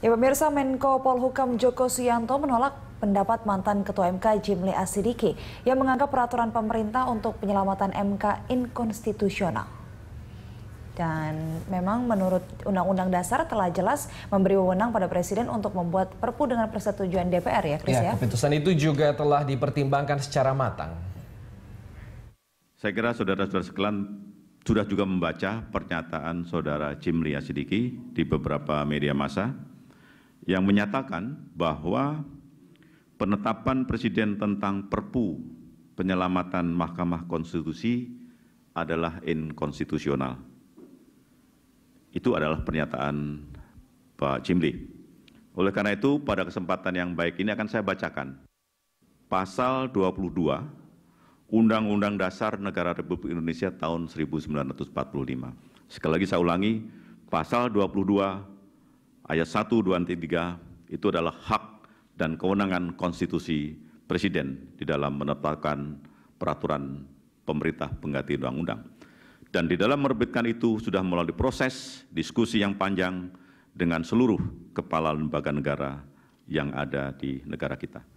Ya pemirsa Menko Polhukam Joko Suyanto menolak pendapat mantan Ketua MK Jimli Asidiki yang menganggap peraturan pemerintah untuk penyelamatan MK inkonstitusional. Dan memang menurut Undang-Undang Dasar telah jelas memberi wewenang pada Presiden untuk membuat perpu dengan persetujuan DPR ya Chris ya. ya? Keputusan itu juga telah dipertimbangkan secara matang. Saya kira saudara-saudara sekalian sudah juga membaca pernyataan saudara Jimli Asidiki di beberapa media massa yang menyatakan bahwa penetapan Presiden tentang Perpu penyelamatan Mahkamah Konstitusi adalah inkonstitusional. Itu adalah pernyataan Pak Jimli. Oleh karena itu, pada kesempatan yang baik ini akan saya bacakan pasal 22 Undang-Undang Dasar Negara Republik Indonesia tahun 1945. Sekali lagi saya ulangi, pasal 22 ayat 1, 2, dan 3 itu adalah hak dan kewenangan konstitusi Presiden di dalam menetapkan peraturan pemerintah pengganti undang-undang. Dan di dalam merebitkan itu sudah melalui proses diskusi yang panjang dengan seluruh kepala lembaga negara yang ada di negara kita.